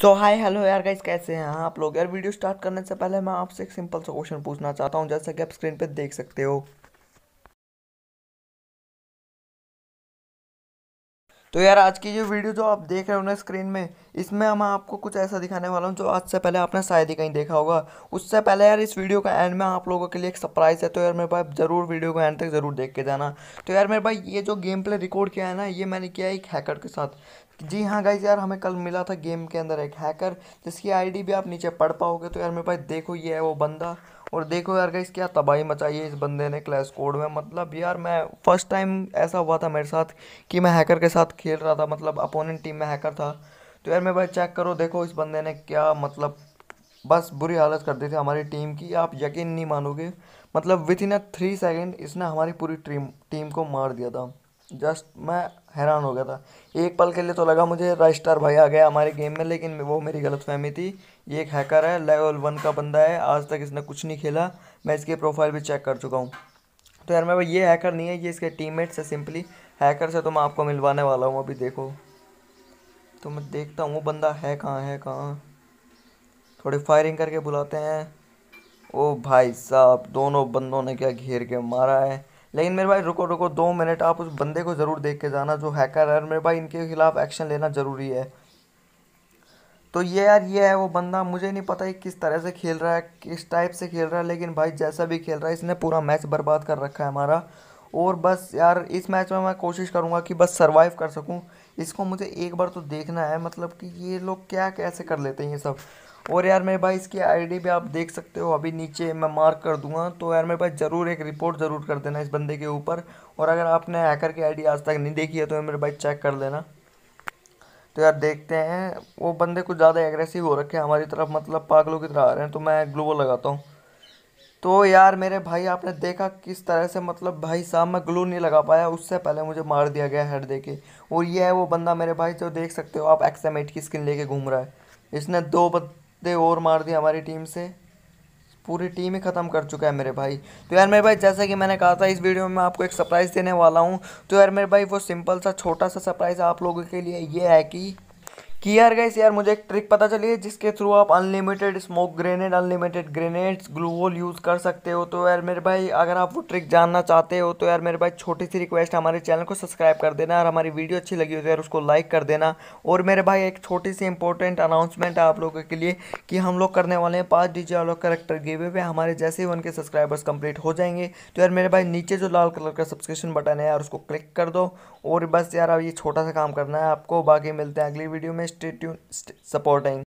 सो hi hello यार guys कैसे हैं आप लोग यार वीडियो स्टार्ट करने से पहले मैं आपसे एक सिंपल सा क्वेश्चन पूछना चाहता हूँ जैसा कि आप स्क्रीन पे देख सकते हो तो यार आज की जो वीडियो जो आप देख रहे हो ना स्क्रीन में इसमें हम आपको कुछ ऐसा दिखाने वाला हूँ जो आज से पहले आपने शायद ही कहीं देखा होगा उससे पहले यार इस वीडियो का एंड में आप लोगों के लिए एक सरप्राइज़ है तो यार मेरे भाई ज़रूर वीडियो को एंड तक ज़रूर देख के जाना तो यार मेरे भाई ये जो गेम प्ले रिकॉर्ड किया है ना ये मैंने किया एक हैकर के साथ जी हाँ गाइज यार हमें कल मिला था गेम के अंदर एक हैकर जिसकी आईडी भी आप नीचे पढ़ पाओगे तो यार मेरे भाई देखो ये है वो बंदा और देखो यार गाइस क्या तबाही मचाई है इस बंदे ने क्लैश कोड में मतलब यार मैं फर्स्ट टाइम ऐसा हुआ था मेरे साथ कि मैं हैकर के साथ खेल रहा था मतलब अपोनेंट टीम में हैकर था तो यार मैं भाई चेक करो देखो इस बंदे ने क्या मतलब बस बुरी हालत कर दी थी हमारी टीम की आप यकीन नहीं मानोगे मतलब within a three second इसने हमारी पूरी टीम टीम को मार दिया था जस्ट मैं हैरान हो गया था एक पल के लिए तो लगा मुझे राइस्टार भाई आ गया हमारे गेम में लेकिन वो मेरी गलत फहमी थी ये एक हैकर है लेवल वन का बंदा है आज तक इसने कुछ नहीं खेला मैं इसकी प्रोफाइल भी चेक कर चुका हूँ तो यार मैं ये हैकर नहीं है ये इसके टीममेट्स है सिंपली हैकर से तो मैं आपको मिलवाने वाला हूँ अभी देखो तो मैं देखता हूँ वो बंदा है कहाँ है कहाँ थोड़ी फायरिंग करके बुलाते हैं ओ भाई साहब दोनों बंदों ने क्या घेर के मारा है लेकिन मेरे भाई रुको रुको दो मिनट आप उस बंदे को ज़रूर देख के जाना जो हैकर है मेरे भाई इनके खिलाफ एक्शन लेना ज़रूरी है तो ये यार ये है वो बंदा मुझे नहीं पता है किस तरह से खेल रहा है किस टाइप से खेल रहा है लेकिन भाई जैसा भी खेल रहा है इसने पूरा मैच बर्बाद कर रखा है हमारा और बस यार इस मैच में मैं कोशिश करूँगा कि बस सर्वाइव कर सकूँ इसको मुझे एक बार तो देखना है मतलब कि ये लोग क्या कैसे कर लेते हैं ये सब और यार मेरे भाई इसकी आईडी भी आप देख सकते हो अभी नीचे मैं मार्क कर दूंगा तो यार मेरे भाई ज़रूर एक रिपोर्ट ज़रूर कर देना इस बंदे के ऊपर और अगर आपने हैकर की आईडी आज तक नहीं देखी है तो मेरे भाई चेक कर लेना तो यार देखते हैं वो बंदे कुछ ज़्यादा एग्रेसिव हो रखे हैं हमारी तरफ मतलब पागलों की तरह आ रहे हैं तो मैं ग्लोबल लगाता हूँ तो यार मेरे भाई आपने देखा किस तरह से मतलब भाई साहब मैं ग्लू नहीं लगा पाया उससे पहले मुझे मार दिया गया हेड दे के और ये है वो बंदा मेरे भाई जो देख सकते हो आप एक्सेमेट की स्किन लेके घूम रहा है इसने दो बंदे और मार दिए हमारी टीम से पूरी टीम ही ख़त्म कर चुका है मेरे भाई तो यार मेरे भाई जैसे कि मैंने कहा था इस वीडियो में आपको एक सरप्राइज़ देने वाला हूँ तो यार मेरे भाई वो सिंपल सा छोटा सा सरप्राइज़ आप लोगों के लिए ये है कि कि यार गैस यार मुझे एक ट्रिक पता चली है जिसके थ्रू आप unlimited smoke grenade unlimited grenades gloo wall use कर सकते हो तो यार मेरे भाई अगर आप वो ट्रिक जानना चाहते हो तो यार मेरे भाई छोटी सी रिक्वेस्ट हमारे चैनल को सब्सक्राइब कर देना और हमारी वीडियो अच्छी लगी हो तो यार उसको लाइक कर देना और मेरे भाई एक छोटी सी इंपॉर्टेंट अनाउंसमेंट है आप लोगों के लिए कि हम लोग करने वाले हैं पाँच डिजी वालों करेक्टर गेवे पे हमारे जैसे ही उनके सब्सक्राइबर्स कंप्लीट हो जाएंगे तो यार मेरे भाई नीचे जो लाल कलर का सब्सक्रिप्शन बटन है यार उसको क्लिक कर दो और बस यार अब ये छोटा सा काम करना है आपको बाकी मिलते हैं अगली वीडियो में stay tuned, stay supporting.